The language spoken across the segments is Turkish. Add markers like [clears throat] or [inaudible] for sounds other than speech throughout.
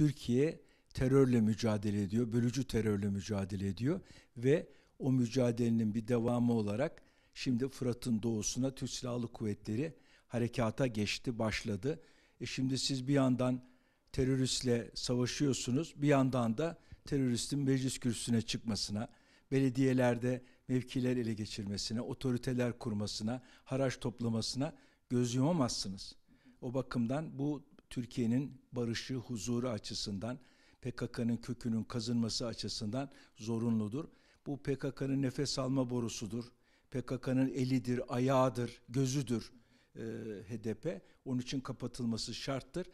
Türkiye terörle mücadele ediyor, bölücü terörle mücadele ediyor ve o mücadelenin bir devamı olarak şimdi Fırat'ın doğusuna Türk Silahlı Kuvvetleri harekata geçti, başladı. E şimdi siz bir yandan teröristle savaşıyorsunuz, bir yandan da teröristin meclis kürsüsüne çıkmasına, belediyelerde mevkiler ele geçirmesine, otoriteler kurmasına, haraç toplamasına göz yumamazsınız. O bakımdan bu Türkiye'nin barışı, huzuru açısından, PKK'nın kökünün kazınması açısından zorunludur. Bu PKK'nın nefes alma borusudur. PKK'nın elidir, ayağıdır, gözüdür e, HDP. Onun için kapatılması şarttır.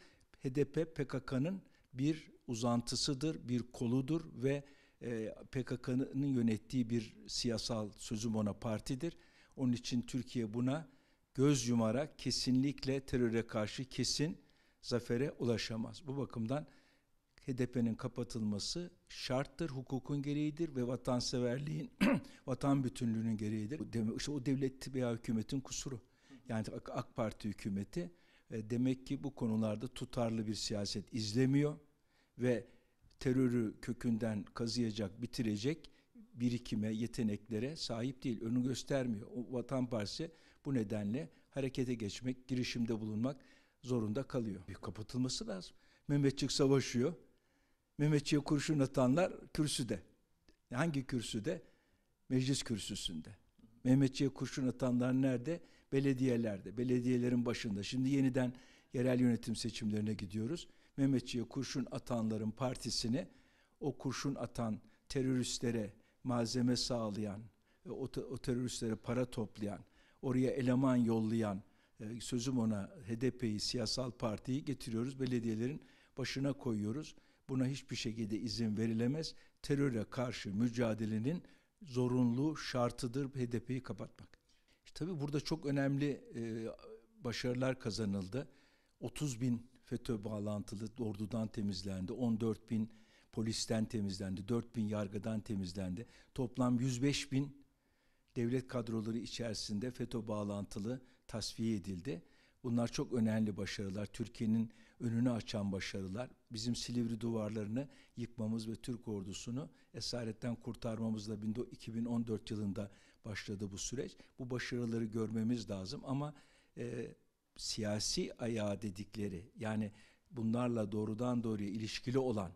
HDP PKK'nın bir uzantısıdır, bir koludur ve e, PKK'nın yönettiği bir siyasal sözüm ona partidir. Onun için Türkiye buna göz yumarak kesinlikle teröre karşı kesin zafere ulaşamaz. Bu bakımdan HDP'nin kapatılması şarttır, hukukun gereğidir ve vatanseverliğin, [clears throat] vatan bütünlüğünün gereğidir. İşte o devlet veya hükümetin kusuru. Yani AK Parti hükümeti e, demek ki bu konularda tutarlı bir siyaset izlemiyor ve terörü kökünden kazıyacak, bitirecek birikime, yeteneklere sahip değil. Önü göstermiyor. O Vatan Partisi bu nedenle harekete geçmek, girişimde bulunmak zorunda kalıyor. Bir kapatılması lazım. Mehmetçik savaşıyor. Mehmetçiğe kurşun atanlar kürsüde. Hangi kürsüde? Meclis kürsüsünde. Mehmetçiğe kurşun atanlar nerede? Belediyelerde, belediyelerin başında. Şimdi yeniden yerel yönetim seçimlerine gidiyoruz. Mehmetçiğe kurşun atanların partisini o kurşun atan teröristlere malzeme sağlayan, o teröristlere para toplayan, oraya eleman yollayan, ee, sözüm ona HDP'yi, siyasal partiyi getiriyoruz, belediyelerin başına koyuyoruz. Buna hiçbir şekilde izin verilemez. Teröre karşı mücadelenin zorunlu şartıdır HDP'yi kapatmak. İşte tabii burada çok önemli e, başarılar kazanıldı. 30 bin FETÖ bağlantılı ordudan temizlendi. 14 bin polisten temizlendi. 4 bin yargıdan temizlendi. Toplam 105 bin devlet kadroları içerisinde FETÖ bağlantılı tasfiye edildi. Bunlar çok önemli başarılar. Türkiye'nin önünü açan başarılar. Bizim Silivri duvarlarını yıkmamız ve Türk ordusunu esaretten kurtarmamızla 2014 yılında başladı bu süreç. Bu başarıları görmemiz lazım ama e, siyasi ayağı dedikleri yani bunlarla doğrudan doğruya ilişkili olan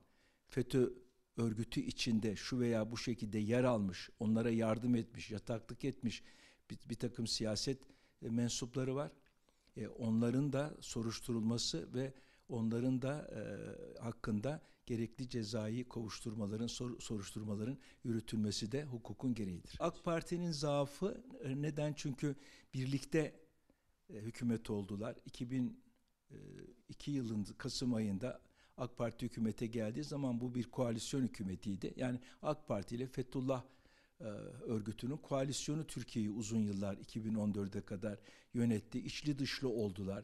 FETÖ örgütü içinde şu veya bu şekilde yer almış, onlara yardım etmiş, yataklık etmiş bir, bir takım siyaset e, mensupları var. E, onların da soruşturulması ve onların da e, hakkında gerekli cezai kovuşturmaların, sor, soruşturmaların yürütülmesi de hukukun gereğidir. AK Parti'nin zaafı e, neden? Çünkü birlikte e, hükümet oldular. 2002 e, yılında Kasım ayında AK Parti hükümete geldiği zaman bu bir koalisyon hükümetiydi. Yani AK Parti ile Fethullah e, örgütünün koalisyonu Türkiye'yi uzun yıllar 2014'e kadar yönetti. İçli dışlı oldular.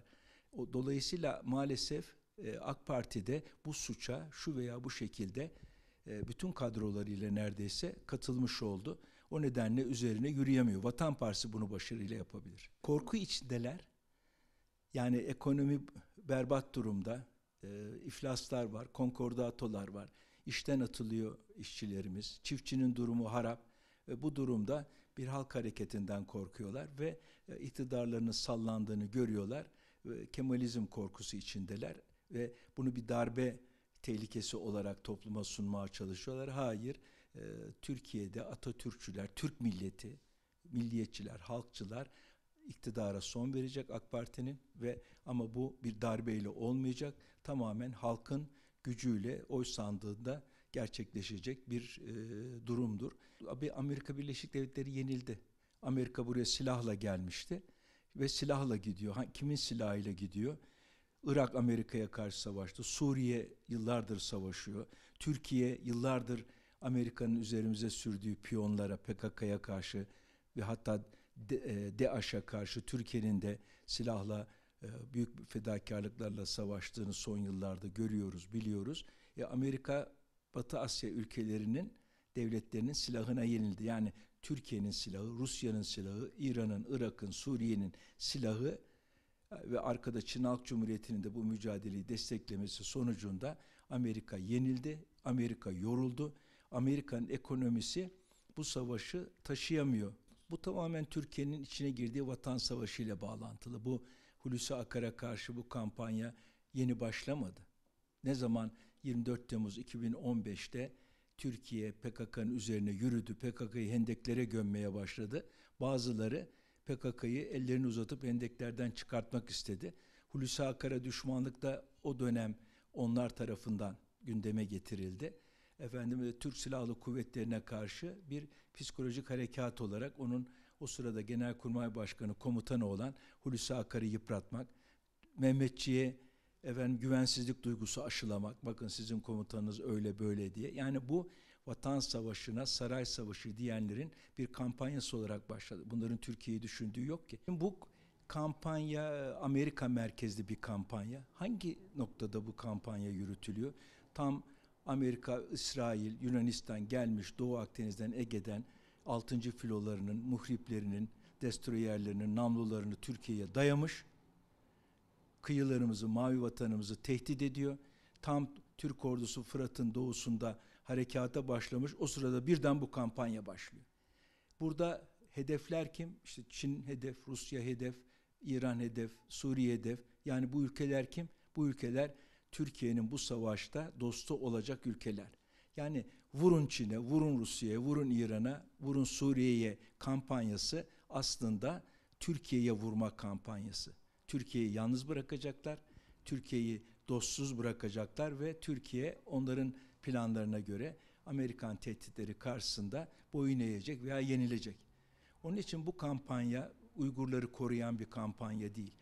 Dolayısıyla maalesef e, AK Parti'de bu suça şu veya bu şekilde e, bütün kadrolarıyla neredeyse katılmış oldu. O nedenle üzerine yürüyemiyor. Vatan Partisi bunu başarıyla yapabilir. Korku içindeler. Yani ekonomi berbat durumda e, iflaslar var, konkordatolar var. İşten atılıyor işçilerimiz, çiftçinin durumu harap. E, bu durumda bir halk hareketinden korkuyorlar ve e, iktidarlarının sallandığını görüyorlar. E, Kemalizm korkusu içindeler ve bunu bir darbe tehlikesi olarak topluma sunmaya çalışıyorlar. Hayır, e, Türkiye'de Atatürkçüler, Türk milleti, milliyetçiler, halkçılar iktidara son verecek AK Parti'nin ve ama bu bir darbeyle olmayacak. Tamamen halkın gücüyle oy sandığında gerçekleşecek bir e, durumdur. Amerika Birleşik Devletleri yenildi. Amerika buraya silahla gelmişti ve silahla gidiyor. Kimin silahıyla gidiyor? Irak Amerika'ya karşı savaştı. Suriye yıllardır savaşıyor. Türkiye yıllardır Amerika'nın üzerimize sürdüğü piyonlara, PKK'ya karşı ve hatta e, DAEŞ'e karşı Türkiye'nin de silahla e, büyük fedakarlıklarla savaştığını son yıllarda görüyoruz, biliyoruz. E Amerika Batı Asya ülkelerinin devletlerinin silahına yenildi. Yani Türkiye'nin silahı, Rusya'nın silahı, İran'ın, Irak'ın, Suriye'nin silahı e, ve arkada Çin Halk Cumhuriyeti'nin de bu mücadeleyi desteklemesi sonucunda Amerika yenildi, Amerika yoruldu. Amerika'nın ekonomisi bu savaşı taşıyamıyor bu tamamen Türkiye'nin içine girdiği vatan savaşı ile bağlantılı. Bu Hulusi Akar'a karşı bu kampanya yeni başlamadı. Ne zaman 24 Temmuz 2015'te Türkiye PKK'nın üzerine yürüdü, PKK'yı hendeklere gömmeye başladı. Bazıları PKK'yı ellerini uzatıp hendeklerden çıkartmak istedi. Hulusi Akar'a düşmanlık da o dönem onlar tarafından gündeme getirildi efendim e, Türk Silahlı Kuvvetlerine karşı bir psikolojik harekat olarak onun o sırada Genelkurmay Başkanı komutanı olan Hulusi Akar'ı yıpratmak, Mehmetçi'ye efendim güvensizlik duygusu aşılamak. Bakın sizin komutanınız öyle böyle diye. Yani bu vatan savaşına saray savaşı diyenlerin bir kampanyası olarak başladı. Bunların Türkiye'yi düşündüğü yok ki. Bu kampanya Amerika merkezli bir kampanya. Hangi noktada bu kampanya yürütülüyor? Tam Amerika, İsrail, Yunanistan gelmiş Doğu Akdeniz'den, Ege'den 6. filolarının, muhriplerinin, destroyerlerinin namlularını Türkiye'ye dayamış. Kıyılarımızı, mavi vatanımızı tehdit ediyor. Tam Türk ordusu Fırat'ın doğusunda harekata başlamış. O sırada birden bu kampanya başlıyor. Burada hedefler kim? İşte Çin hedef, Rusya hedef, İran hedef, Suriye hedef. Yani bu ülkeler kim? Bu ülkeler Türkiye'nin bu savaşta dostu olacak ülkeler. Yani vurun Çin'e, vurun Rusya'ya, vurun İran'a, vurun Suriye'ye kampanyası aslında Türkiye'ye vurma kampanyası. Türkiye'yi yalnız bırakacaklar, Türkiye'yi dostsuz bırakacaklar ve Türkiye onların planlarına göre Amerikan tehditleri karşısında boyun eğecek veya yenilecek. Onun için bu kampanya Uygurları koruyan bir kampanya değil.